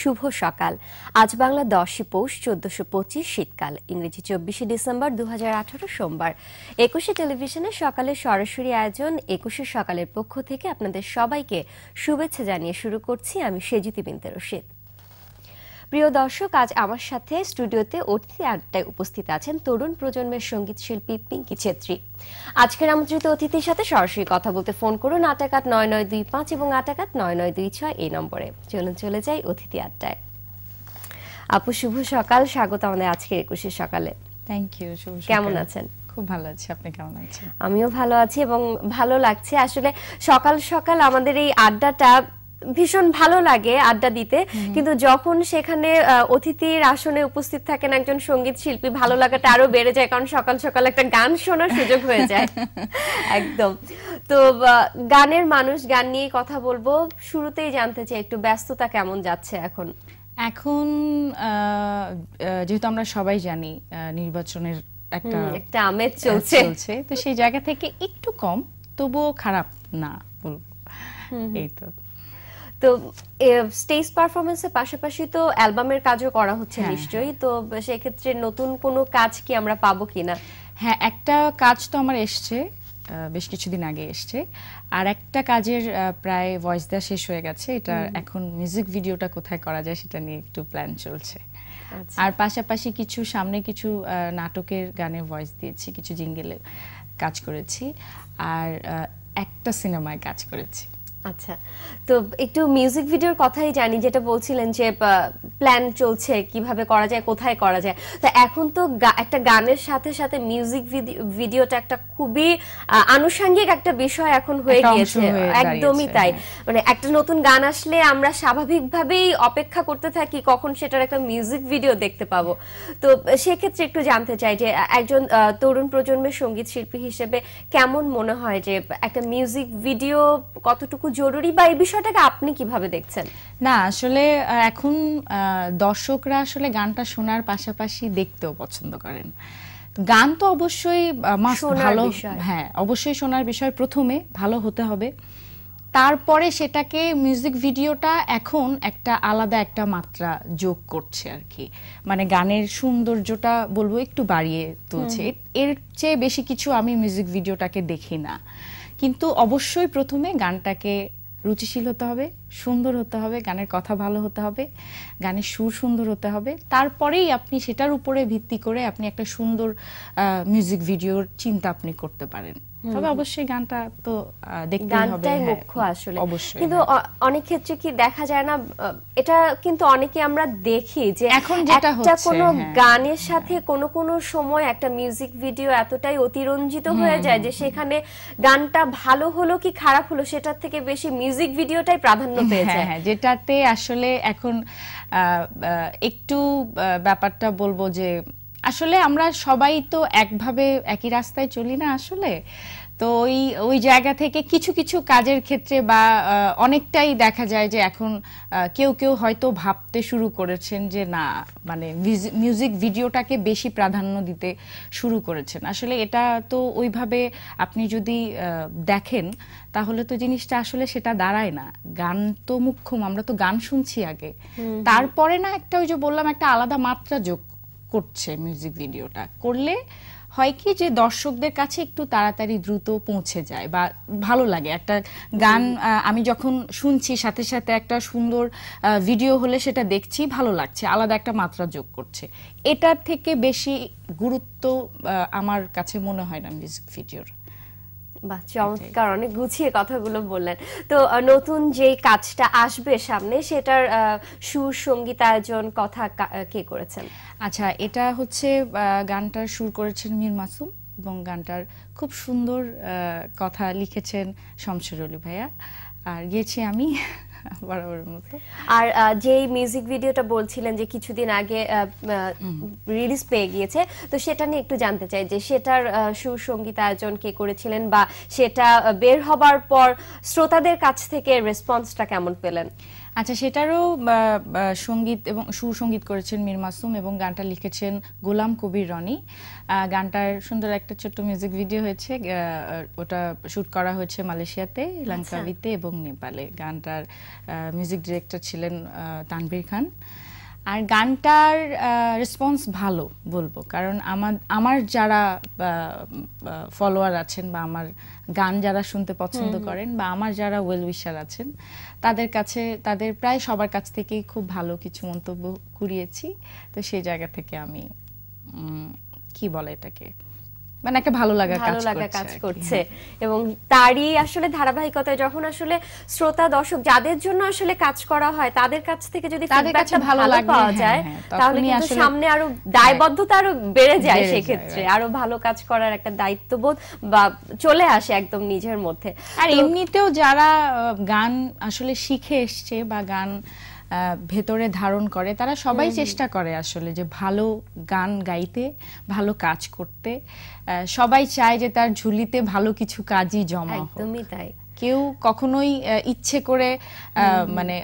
শুভ সকাল আজ বাংলা দশই পৌষ চোদ্দশো পঁচিশ শীতকাল ইংরেজি চব্বিশে ডিসেম্বর দু সোমবার একুশে টেলিভিশনে সকালে সরাসরি আয়োজন একুশে সকালের পক্ষ থেকে আপনাদের সবাইকে শুভেচ্ছা জানিয়ে শুরু করছি আমি সেজিতি বিন্দে রশিদ প্রিয় দর্শক আজ আমার সাথে স্টুডিওতে অতিথি আড্ডায় উপস্থিত আছেন তরুণ প্রজন্মের সঙ্গীত শিল্পী পিঙ্কি ছেত্রী আজকের আমন্ত্রিত অতিথির সাথে সরাসরি কথা বলতে ফোন করুন আট এক আট নয় নয় দুই পাঁচ এবং আট এক আট নয় নয় দুই ছয় এই নম্বরে চলুন চলে যাই অতিথি আড্ডায় আপু শুভ সকাল স্বাগত আমাদের আজকে একুশে সকালে থ্যাংক ইউ কেমন আছেন খুব ভালো আছি আপনি কেমন আছেন আমিও ভালো আছি এবং ভালো লাগছে আসলে সকাল সকাল আমাদের এই আড্ডাটা ভীষণ ভালো লাগে আড্ডা দিতে কিন্তু যখন সেখানে অতিথির আসনে উপস্থিত থাকেন একজন সঙ্গীত শিল্পী ভালো লাগাটা আরো বেড়ে যায় কারণ সকাল সকাল একটা গান শোনার সুযোগ হয়ে যায় একদম তো গানের মানুষ গান নিয়ে কথা বলবো শুরুতেই জানতে চাই একটু ব্যস্ততা কেমন যাচ্ছে এখন এখন যেহেতু আমরা সবাই জানি নির্বাচনের একটা একটা আমেজ চলছে চলছে তো সেই জায়গা থেকে একটু কম তবুও খারাপ না বলবো এই তো তো স্টেজ পারফরমেন্সের পাশাপাশি তো অ্যালবামের কাজও করা হচ্ছে হ্যাঁ, নিশ্চয়ই হ্যাঁ। তো সেক্ষেত্রে নতুন কোনো কাজ কি আমরা পাবো কিনা হ্যাঁ একটা কাজ তো আমার এসছে বেশ কিছুদিন আগে এসছে আর একটা কাজের প্রায় ভয়েস দেওয়া শেষ হয়ে গেছে এটা এখন মিউজিক ভিডিওটা কোথায় করা যায় সেটা নিয়ে একটু প্ল্যান চলছে আচ্ছা। আর পাশাপাশি কিছু সামনে কিছু নাটকের গানে ভয়েস দিয়েছি কিছু জিঙ্গেলে কাজ করেছি আর একটা সিনেমায় কাজ করেছি আচ্ছা তো একটু মিউজিক ভিডিওর কথাই জানি যেটা বলছিলেন যে প্ল্যান চলছে কিভাবে করা যায় কোথায় করা যায় তো এখন তো একটা গানের সাথে সাথে মিউজিক ভিডিওটা একটা খুবই আনুষাঙ্গিক একটা বিষয় এখন হয়ে গিয়েছে একদমই হ্যাঁ। তাই মানে একটা নতুন গান আসলে আমরা স্বাভাবিকভাবেই অপেক্ষা করতে থাকি কখন সেটার একটা মিউজিক ভিডিও দেখতে পাবো তো সেক্ষেত্রে একটু জানতে চাই যে একজন তরুণ প্রজন্মের সঙ্গীত শিল্পী হিসেবে কেমন মনে হয় যে একটা মিউজিক ভিডিও কতটুকু জরুরি বা এই বিষয়টাকে আপনি কিভাবে দেখছেন না আসলে এখন দর্শকরা আসলে গানটা শোনার পাশাপাশি দেখতেও পছন্দ করেন গান তো অবশ্যই ভালো হ্যাঁ অবশ্যই শোনার বিষয় প্রথমে ভালো হতে হবে তারপরে সেটাকে মিউজিক ভিডিওটা এখন একটা আলাদা একটা মাত্রা যোগ করছে আর কি মানে গানের সৌন্দর্যটা বলবো একটু বাড়িয়ে তুলছে এর চেয়ে বেশি কিছু আমি মিউজিক ভিডিওটাকে দেখি না কিন্তু অবশ্যই প্রথমে গানটাকে রুচিশীল হতে হবে সুন্দর হতে হবে গানের কথা ভালো হতে হবে গানের সুর সুন্দর হতে হবে তারপরেই আপনি সেটার উপরে ভিত্তি করে আপনি একটা সুন্দর মিউজিক ভিডিওর চিন্তা আপনি করতে পারেন তবে অবশ্যই গানটা তো দেখতে হবে গানটাই হ্যাঁ, মুখ্য আসলে কিন্তু হ্যাঁ। অনেক ক্ষেত্রে কি দেখা যায় না এটা কিন্তু অনেকে আমরা দেখি যে এখন যেটা হচ্ছে কোনো হ্যাঁ, গানের সাথে কোনো কোন সময় একটা মিউজিক ভিডিও এতটাই অতিরঞ্জিত হয়ে যায় যে সেখানে গানটা ভালো হলো কি খারাপ হলো সেটার থেকে বেশি মিউজিক ভিডিওটাই প্রাধান্য পেয়ে যায় যেটাতে আসলে এখন একটু ব্যাপারটা বলবো যে আসলে আমরা সবাই তো একভাবে একই রাস্তায় চলি না আসলে তো ওই ওই জায়গা থেকে কিছু কিছু কাজের ক্ষেত্রে বা অনেকটাই দেখা যায় যে এখন কেউ কেউ হয়তো ভাবতে শুরু করেছেন যে না মানে মিউজিক ভিডিওটাকে বেশি প্রাধান্য দিতে শুরু করেছেন আসলে এটা তো ওইভাবে আপনি যদি দেখেন তাহলে তো জিনিসটা আসলে সেটা দাঁড়ায় না গান তো মুখ্যম আমরা তো গান শুনছি আগে তারপরে না একটা ওই যে বললাম একটা আলাদা মাত্রা যোগ করছে মিউজিক ভিডিওটা করলে হয় কি যে দর্শকদের কাছে একটু তাড়াতাড়ি দ্রুত পৌঁছে যায় বা ভালো লাগে একটা গান আমি যখন শুনছি সাথে সাথে একটা সুন্দর ভিডিও হলে সেটা দেখছি ভালো লাগছে আলাদা একটা মাত্রা যোগ করছে এটার থেকে বেশি গুরুত্ব আমার কাছে মনে হয় না মিউজিক ভিডিওর বাহ চমৎকার অনেক গুছিয়ে কথাগুলো বললেন তো নতুন যেই কাজটা আসবে সামনে সেটার সুর সঙ্গীতায়োজন কথা কে করেছেন আচ্ছা এটা হচ্ছে গানটার সুর করেছেন মীর মাসুম এবং গানটার খুব সুন্দর কথা লিখেছেন শমশের ভাইয়া আর গিয়েছি আমি আর যে মিউজিক ভিডিওটা বলছিলেন যে কিছুদিন আগে রিলিজ পেয়ে গিয়েছে তো সেটা নিয়ে একটু জানতে চাই যে সেটার সুর সঙ্গীত আয়োজন কে করেছিলেন বা সেটা বের হবার পর শ্রোতাদের কাছ থেকে রেসপন্সটা কেমন পেলেন আচ্ছা সেটারও সঙ্গীত এবং সুর সঙ্গীত করেছেন মীর মাসুম এবং গানটা লিখেছেন গোলাম কবির রনি গানটার সুন্দর একটা ছোট্ট মিউজিক ভিডিও হয়েছে ওটা শুট করা হয়েছে মালয়েশিয়াতে আচ্ছা। লঙ্কাবিতে এবং নেপালে গানটার মিউজিক ডিরেক্টর ছিলেন তানভীর খান আর গানটার রেসপন্স ভালো বলবো কারণ আমার আমার যারা ফলোয়ার আছেন বা আমার গান যারা শুনতে পছন্দ করেন বা আমার যারা ওয়েল উইশার আছেন তাদের কাছে তাদের প্রায় সবার কাছ থেকেই খুব ভালো কিছু মন্তব্য কুড়িয়েছি তো সেই জায়গা থেকে আমি কি বলে এটাকে মানে একটা ভালো লাগা ভালো কাজ করছে হ্যাঁ। এবং তারই আসলে ধারাবাহিকতায় যখন আসলে শ্রোতা দর্শক যাদের জন্য আসলে কাজ করা হয় তাদের কাছ থেকে যদি ফিডব্যাকটা ভালো লাগে পাওয়া যায় হ্যাঁ, তাহলে কিন্তু সামনে আরো দায়বদ্ধতা আরো বেড়ে হ্যাঁ, যায় সেই ক্ষেত্রে আরো ভালো কাজ করার একটা দায়িত্ববোধ বা চলে আসে একদম নিজের মধ্যে আর এমনিতেও যারা গান আসলে শিখে এসছে বা গান ভেতরে ধারণ করে তারা সবাই চেষ্টা করে আসলে যে ভালো গান গাইতে ভালো কাজ করতে সবাই চায় যে তার ঝুলিতে ভালো কিছু কাজই জমা একদমই তাই কেউ কখনোই ইচ্ছে করে মানে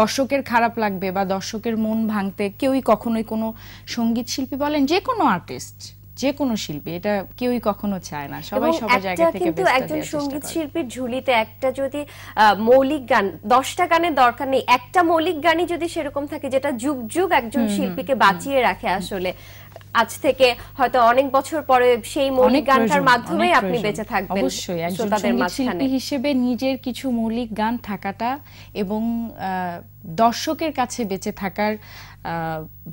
দর্শকের খারাপ লাগবে বা দর্শকের মন ভাঙতে কেউই কখনোই কোনো সঙ্গীত শিল্পী বলেন যে কোনো আর্টিস্ট যে কোনো শিল্পী এটা কেউই কখনো চায় না সবাই সব জায়গা থেকে কিন্তু একজন সঙ্গীত শিল্পীর ঝুলিতে একটা যদি মৌলিক গান দশটা গানের দরকার নেই একটা মৌলিক গানই যদি সেরকম থাকে যেটা যুগ যুগ একজন শিল্পীকে বাঁচিয়ে রাখে আসলে আজ থেকে হয়তো অনেক বছর পরে সেই মৌলিক গানটার মাধ্যমে আপনি বেঁচে থাকবেন অবশ্যই একজন শিল্পী হিসেবে নিজের কিছু মৌলিক গান থাকাটা এবং দর্শকের কাছে বেঁচে থাকার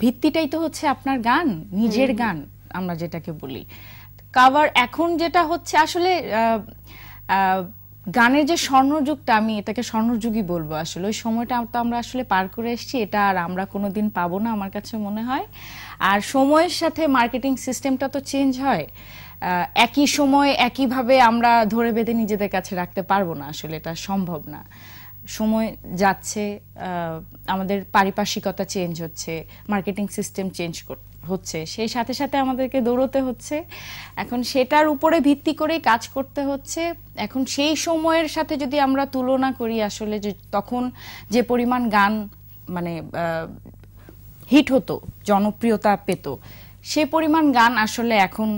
ভিত্তিটাই তো হচ্ছে আপনার গান নিজের গান আমরা যেটাকে বলি কাভার এখন যেটা হচ্ছে আসলে গানের যে স্বর্ণযুগটা আমি এটাকে স্বর্ণযুগই বলবো আসলে ওই সময়টা তো আমরা আসলে পার করে এসেছি এটা আর আমরা কোনো দিন পাবো না আমার কাছে মনে হয় আর সময়ের সাথে মার্কেটিং সিস্টেমটা তো চেঞ্জ হয় একই সময় একইভাবে আমরা ধরে বেঁধে নিজেদের কাছে রাখতে পারবো না আসলে এটা সম্ভব না সময় যাচ্ছে আমাদের পারিপার্শ্বিকতা চেঞ্জ হচ্ছে মার্কেটিং সিস্টেম চেঞ্জ করতে হচ্ছে সেই সাথে সাথে আমাদেরকে দৌড়তে হচ্ছে এখন সেটার উপরে ভিত্তি করেই কাজ করতে হচ্ছে এখন সেই সময়ের সাথে যদি আমরা তুলনা করি আসলে যে তখন যে পরিমাণ গান মানে হিট হতো জনপ্রিয়তা পেত সে পরিমাণ গান আসলে এখন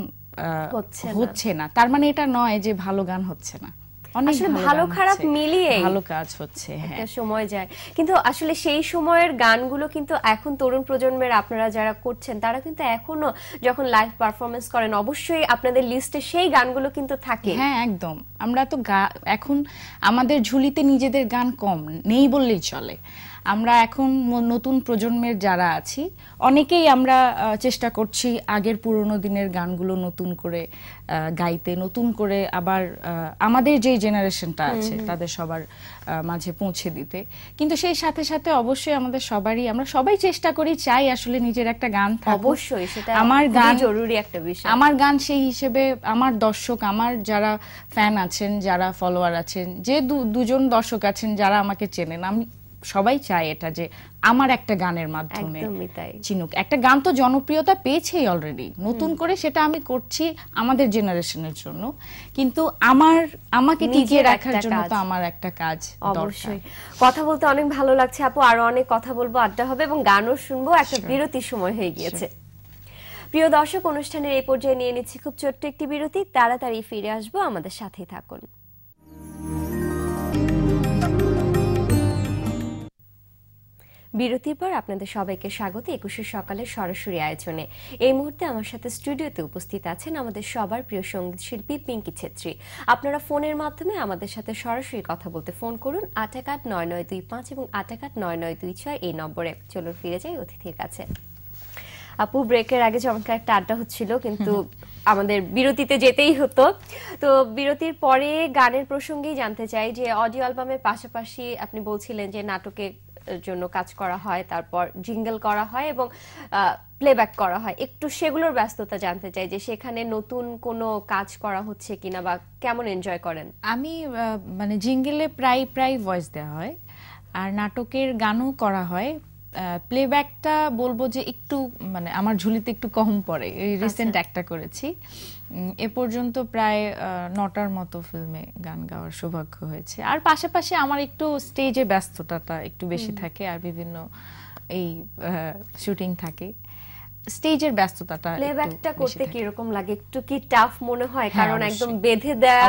হচ্ছে না তার মানে এটা নয় যে ভালো গান হচ্ছে না আসলে ভালো খারাপ মিলিয়ে ভালো কাজ হচ্ছে হ্যাঁ সময় যায় কিন্তু আসলে সেই সময়ের গানগুলো কিন্তু এখন তরুণ প্রজন্মের আপনারা যারা করছেন তারা কিন্তু এখনো যখন লাইভ পারফরমেন্স করেন অবশ্যই আপনাদের লিস্টে সেই গানগুলো কিন্তু থাকে হ্যাঁ একদম আমরা তো এখন আমাদের ঝুলিতে নিজেদের গান কম নেই বললেই চলে আমরা এখন নতুন প্রজন্মের যারা আছি অনেকেই আমরা চেষ্টা করছি আগের পুরনো দিনের গানগুলো নতুন করে গাইতে নতুন করে আবার আমাদের যেই জেনারেশনটা আছে তাদের সবার মাঝে পৌঁছে দিতে কিন্তু সেই সাথে সাথে অবশ্যই আমাদের সবারই আমরা সবাই চেষ্টা করি চাই আসলে নিজের একটা গান অবশ্যই সেটা আমার গান জরুরি একটা বিষয় আমার গান সেই হিসেবে আমার দর্শক আমার যারা ফ্যান আছেন যারা ফলোয়ার আছেন যে দুজন দর্শক আছেন যারা আমাকে চেনেন আমি সবাই চায় এটা যে আমার একটা গানের মাধ্যমে চিনুক একটা গান তো জনপ্রিয়তা পেয়েছেই অলরেডি নতুন করে সেটা আমি করছি আমাদের জেনারেশনের জন্য কিন্তু আমার আমাকে টিকিয়ে রাখার জন্য তো আমার একটা কাজ অবশ্যই কথা বলতে অনেক ভালো লাগছে আপু আরো অনেক কথা বলবো আড্ডা হবে এবং গানও শুনবো একটা বিরতি সময় হয়ে গিয়েছে প্রিয় দর্শক অনুষ্ঠানের এই পর্যায়ে নিয়ে নিচ্ছি খুব ছোট্ট একটি বিরতি তাড়াতাড়ি ফিরে আসবো আমাদের সাথেই থাকুন বিরতির পর আপনাদের সবাইকে স্বাগত একুশের সকালের সরাসরি আয়োজনে এই মুহূর্তে আমার সাথে স্টুডিওতে উপস্থিত আছেন আমাদের সবার প্রিয় সঙ্গীত শিল্পী পিঙ্কি ছেত্রী আপনারা ফোনের মাধ্যমে আমাদের সাথে সরাসরি কথা বলতে ফোন করুন আট এক আট নয় নয় দুই পাঁচ এবং আট এক আট নয় নয় দুই ছয় এই নম্বরে চলুন ফিরে যাই অতিথির কাছে আপু ব্রেকের আগে চমৎকার একটা আড্ডা হচ্ছিল কিন্তু আমাদের বিরতিতে যেতেই হতো তো বিরতির পরে গানের প্রসঙ্গেই জানতে চাই যে অডিও অ্যালবামের পাশাপাশি আপনি বলছিলেন যে নাটকে জন্য কাজ করা হয় তারপর জিঙ্গেল করা হয় এবং প্লেব্যাক করা হয় একটু সেগুলোর ব্যস্ততা জানতে চাই যে সেখানে নতুন কোনো কাজ করা হচ্ছে কিনা বা কেমন এনজয় করেন আমি মানে জিঙ্গেলে প্রায় প্রায় ভয়েস দেওয়া হয় আর নাটকের গানও করা হয় প্লেব্যাকটা বলবো যে একটু মানে আমার ঝুলিতে একটু কম পড়ে রিসেন্ট আচ্ছা। একটা করেছি এ পর্যন্ত প্রায় নটার মতো ফিল্মে গান গাওয়ার সৌভাগ্য হয়েছে আর পাশাপাশি আমার একটু স্টেজে ব্যস্ততাটা একটু বেশি থাকে আর বিভিন্ন এই শুটিং থাকে স্টেজের ব্যস্ততাটা প্লেব্যাকটা করতে কিরকম লাগে একটু কি টাফ মনে হয় হ্যাঁ, কারণ একদম বেঁধে দেয়া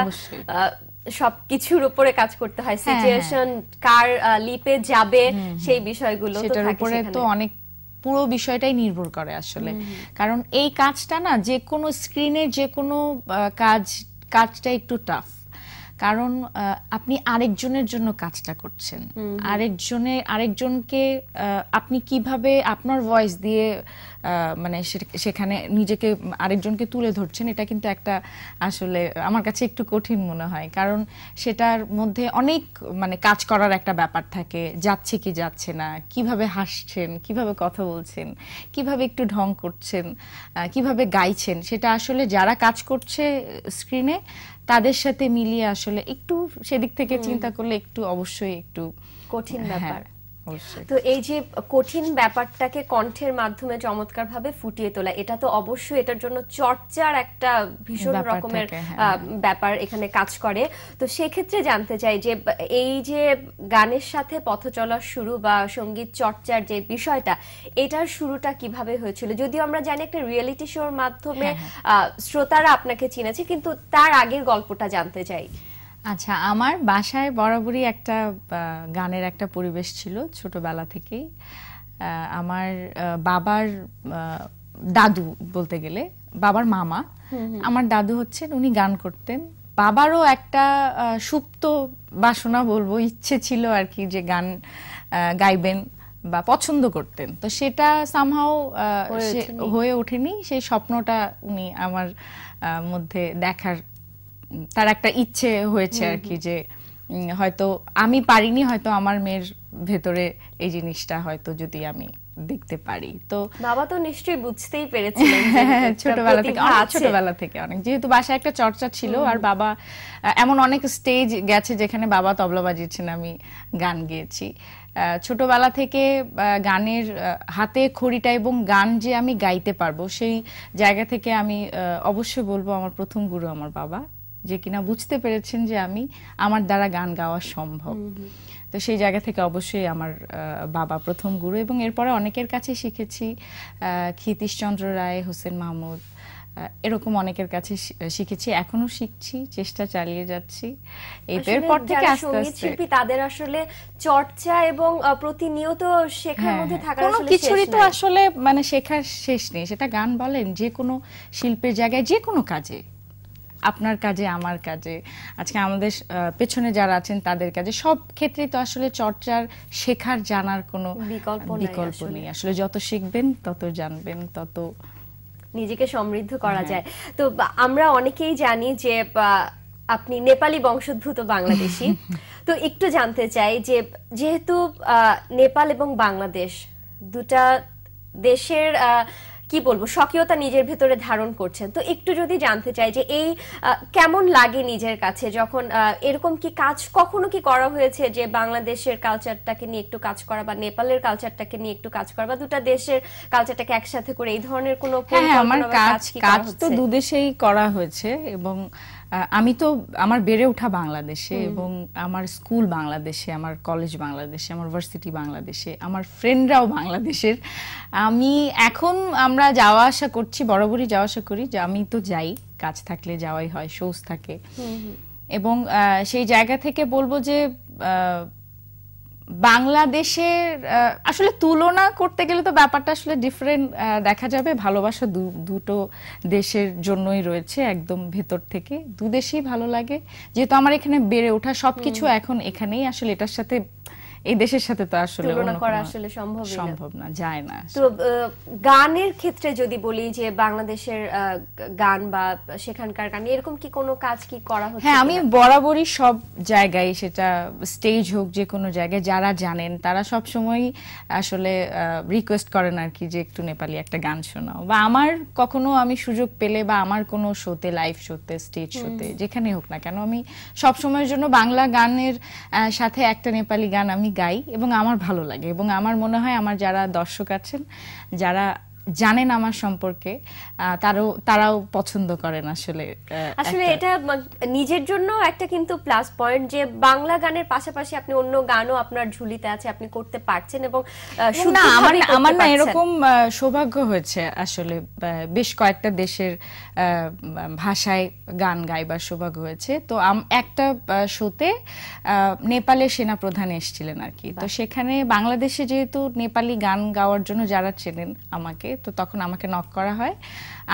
সবকিছুর উপরে কাজ করতে হয় সিচুয়েশন হ্যাঁ, হ্যাঁ। কার লিপে যাবে সেই বিষয়গুলো সেটার উপরে তো অনেক পুরো বিষয়টাই নির্ভর করে আসলে কারণ এই কাজটা না যে কোনো স্ক্রিনে যে কোনো কাজ কাজটা একটু টাফ কারণ আপনি আরেকজনের জন্য কাজটা করছেন আরেকজনে আরেকজনকে আপনি কিভাবে আপনার ভয়েস দিয়ে মানে সেখানে নিজেকে আরেকজনকে তুলে ধরছেন এটা কিন্তু একটা আসলে আমার কাছে একটু কঠিন মনে হয় কারণ সেটার মধ্যে অনেক মানে কাজ করার একটা ব্যাপার থাকে যাচ্ছে কি যাচ্ছে না কিভাবে হাসছেন কিভাবে কথা বলছেন কিভাবে একটু ঢং করছেন কিভাবে গাইছেন সেটা আসলে যারা কাজ করছে স্ক্রিনে তাদের সাথে মিলিয়ে আসলে একটু সেদিক থেকে চিন্তা করলে একটু অবশ্যই একটু কঠিন হ্যাঁ। ব্যাপার তো এই যে কঠিন ব্যাপারটাকে কণ্ঠের মাধ্যমে চমৎকার ভাবে ফুটিয়ে তোলা এটা তো অবশ্যই এটার জন্য চর্চার একটা ভীষণ রকমের হ্যাঁ। ব্যাপার এখানে কাজ করে তো সেক্ষেত্রে জানতে চাই যে এই যে গানের সাথে পথ চলা শুরু বা সঙ্গীত চর্চার যে বিষয়টা এটার শুরুটা কিভাবে হয়েছিল যদিও আমরা জানি একটা রিয়েলিটি শোর মাধ্যমে হ্যাঁ, হ্যাঁ। শ্রোতারা আপনাকে চিনেছে কিন্তু তার আগের গল্পটা জানতে চাই আচ্ছা আমার বাসায় বরাবরই একটা গানের একটা পরিবেশ ছিল ছোটবেলা থেকেই আমার বাবার দাদু বলতে গেলে বাবার মামা আমার দাদু হচ্ছেন উনি গান করতেন বাবারও একটা সুপ্ত বাসনা বলবো ইচ্ছে ছিল আর কি যে গান গাইবেন বা পছন্দ করতেন তো সেটা সামহাও হয়ে ওঠেনি সেই স্বপ্নটা উনি আমার মধ্যে দেখার তার একটা ইচ্ছে হয়েছে আর কি যে হয়তো আমি পারিনি হয়তো আমার মেয়ের ভেতরে এই জিনিসটা হয়তো যদি আমি দেখতে পারি তো বাবা তো নিশ্চয়ই বুঝতেই পেরেছিলেন হ্যাঁ, হ্যাঁ, ছোটবেলা থেকে ছোটবেলা থেকে অনেক যেহেতু বাসায় একটা চর্চা ছিল আর বাবা এমন অনেক স্টেজ গেছে যেখানে বাবা তবলা বাজিয়েছেন আমি গান গেয়েছি ছোটবেলা থেকে গানের হাতে খড়িটা এবং গান যে আমি গাইতে পারবো সেই জায়গা থেকে আমি অবশ্যই বলবো আমার প্রথম গুরু আমার বাবা যে কিনা বুঝতে পেরেছেন যে আমি আমার দ্বারা গান গাওয়া সম্ভব তো সেই জায়গা থেকে অবশ্যই আমার বাবা প্রথম গুরু এবং এরপরে অনেকের কাছে শিখেছি ক্ষিতিশচন্দ্র রায় হোসেন মাহমুদ এরকম অনেকের কাছে শিখেছি এখনো শিখছি চেষ্টা চালিয়ে যাচ্ছি এদের পর থেকে আস্তে আস্তে শিল্পী তাদের আসলে চর্চা এবং প্রতিনিয়ত শেখার হ্যাঁ, মধ্যে হ্যাঁ। থাকার আসলে কিছুই তো আসলে মানে শেখার শেষ নেই সেটা গান বলেন যে কোনো শিল্পের জায়গায় যে কোনো কাজে আপনার কাজে আমার কাজে আজকে আমাদের পেছনে যারা আছেন তাদের কাজে সব ক্ষেত্রে তো আসলে চর্চার শেখার জানার কোনো বিকল্প বিকল্প নেই আসলে যত শিখবেন তত জানবেন তত নিজেকে সমৃদ্ধ করা হ্যাঁ। যায় তো আমরা অনেকেই জানি যে আপনি নেপালি বংশোদ্ভূত বাংলাদেশি তো একটু জানতে চাই যে যেহেতু নেপাল এবং বাংলাদেশ দুটা দেশের আহ কি বলবো স্বকীয়তা নিজের ভেতরে ধারণ করছেন তো একটু যদি জানতে চাই যে এই কেমন লাগে নিজের কাছে যখন এরকম কি কাজ কখনো কি করা হয়েছে যে বাংলাদেশের কালচারটাকে নিয়ে একটু কাজ করা বা নেপালের কালচারটাকে নিয়ে একটু কাজ করা বা দুটা দেশের কালচারটাকে একসাথে করে এই ধরনের কোনো হ্যাঁ, হ্যাঁ, কাজ কাজ তো দুদেশেই করা হয়েছে এবং আমি তো আমার বেড়ে ওঠা বাংলাদেশে এবং আমার স্কুল বাংলাদেশে আমার কলেজ বাংলাদেশে আমার ভার্সিটি বাংলাদেশে আমার ফ্রেন্ডরাও বাংলাদেশের আমি এখন আমরা যাওয়া আসা করছি বরাবরই যাওয়া আসা করি যে আমি তো যাই কাজ থাকলে যাওয়াই হয় শোজ থাকে এবং সেই জায়গা থেকে বলবো যে বাংলাদেশের আসলে তুলনা করতে গেলে তো ব্যাপারটা আসলে ডিফারেন্ট দেখা যাবে ভালোবাসা দুটো দেশের জন্যই রয়েছে একদম ভেতর থেকে দু দেশেই ভালো লাগে যেহেতু আমার এখানে বেড়ে ওঠা সবকিছু এখন এখানেই আসলে এটার সাথে এই দেশের সাথে তো আসলে তুলনা করা আসলে সম্ভব সম্ভব না যায় না তো গানের ক্ষেত্রে যদি বলি যে বাংলাদেশের গান বা সেখানকার গান এরকম কি কোনো কাজ কি করা হচ্ছে হ্যাঁ আমি বরাবরই সব জায়গায় সেটা স্টেজ হোক যে কোনো জায়গায় যারা জানেন তারা সব সময় আসলে রিকোয়েস্ট করেন আর কি যে একটু নেপালি একটা গান শোনাও বা আমার কখনো আমি সুযোগ পেলে বা আমার কোনো শোতে লাইভ শোতে স্টেজ শোতে যেখানে হোক না কেন আমি সব সময়ের জন্য বাংলা গানের সাথে একটা নেপালি গান আমি গাই এবং আমার ভালো লাগে এবং আমার মনে হয় আমার যারা দর্শক আছেন যারা জানেন আমার সম্পর্কে তারও তারাও পছন্দ করেন আসলে আসলে এটা নিজের জন্য একটা কিন্তু প্লাস পয়েন্ট যে বাংলা গানের পাশাপাশি আপনি অন্য গানও আপনার ঝুলিতে আছে আপনি করতে পারছেন এবং না আমার আমার না এরকম সৌভাগ্য হয়েছে আসলে বেশ কয়েকটা দেশের ভাষায় গান গাইবার সৌভাগ্য হয়েছে তো একটা শোতে নেপালের সেনাপ্রধান এসেছিলেন আর কি তো সেখানে বাংলাদেশে যেহেতু নেপালি গান গাওয়ার জন্য যারা চেনেন আমাকে তো তখন আমাকে নক করা হয়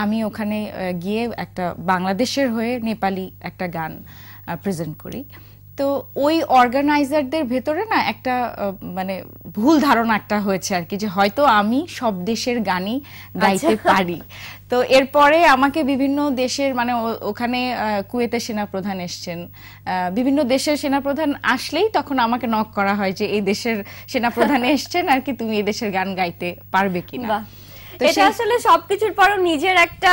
আমি ওখানে গিয়ে একটা বাংলাদেশের হয়ে নেপালি একটা গান প্রেজেন্ট করি তো ওই অর্গানাইজারদের ভেতরে না একটা মানে ভুল ধারণা একটা হয়েছে আর কি যে হয়তো আমি সব দেশের গানই গাইতে আচ্ছা। পারি তো এরপরে আমাকে বিভিন্ন দেশের মানে ওখানে কুয়েতে সেনাপ্রধান এসছেন বিভিন্ন দেশের সেনাপ্রধান আসলেই তখন আমাকে নক করা হয় যে এই দেশের সেনাপ্রধান এসছেন আর কি তুমি এই দেশের গান গাইতে পারবে কিনা এটা আসলে সবকিছুর পরও নিজের একটা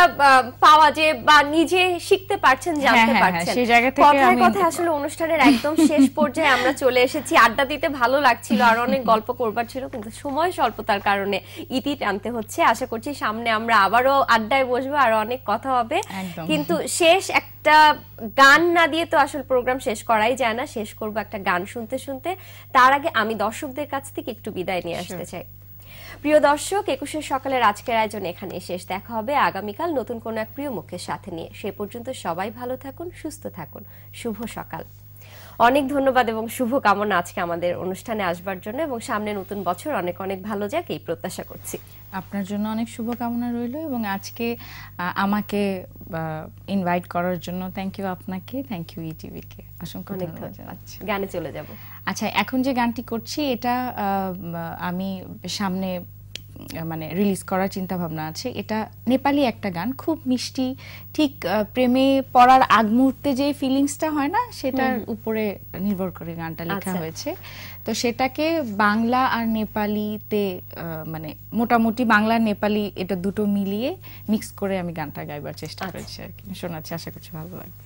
পাওয়া যে বা নিজে শিখতে পারছেন হ্যাঁ, জানতে হ্যাঁ, হ্যাঁ, পারছেন সেই কথায় কথা আসলে অনুষ্ঠানের একদম শেষ পর্যায়ে আমরা চলে এসেছি আড্ডা দিতে ভালো লাগছিল আর অনেক গল্প করবার ছিল কিন্তু সময় স্বল্পতার কারণে ইতি টানতে হচ্ছে আশা করছি সামনে আমরা আবারও আড্ডায় বসবো আর অনেক কথা হবে কিন্তু শেষ একটা গান না দিয়ে তো আসল প্রোগ্রাম শেষ করাই যায় না শেষ করব একটা গান শুনতে শুনতে তার আগে আমি দর্শকদের কাছ থেকে একটু বিদায় নিয়ে আসতে চাই প্রিয় দর্শক একুশের সকালের আজকের আয়োজন এখানে শেষ দেখা হবে আগামীকাল নতুন কোনো এক প্রিয় মুখের সাথে নিয়ে সে পর্যন্ত সবাই ভালো থাকুন সুস্থ থাকুন শুভ সকাল অনেক ধন্যবাদ এবং শুভকামনা আজকে আমাদের অনুষ্ঠানে আসবার জন্য এবং সামনে নতুন বছর অনেক অনেক ভালো যাক এই প্রত্যাশা করছি আপনার জন্য অনেক শুভকামনা রইল এবং আজকে আমাকে ইনভাইট করার জন্য থ্যাংক ইউ আপনাকে থ্যাংক ইউ e কে অসংখ্য ধন্যবাদ গানে চলে যাব আচ্ছা এখন যে গানটি করছি এটা আমি সামনে মানে রিলিজ করার চিন্তা ভাবনা আছে এটা নেপালি একটা গান খুব মিষ্টি ঠিক প্রেমে পড়ার আগ মুহূর্তে যে ফিলিংসটা হয় না সেটার উপরে নির্ভর করে গানটা লেখা আচ্ছা। হয়েছে তো সেটাকে বাংলা আর নেপালিতে মানে মোটামুটি বাংলা নেপালি এটা দুটো মিলিয়ে মিক্স করে আমি গানটা গাইবার চেষ্টা আচ্ছা। করেছি আর কি শোনাচ্ছি আশা করছি ভালো লাগবে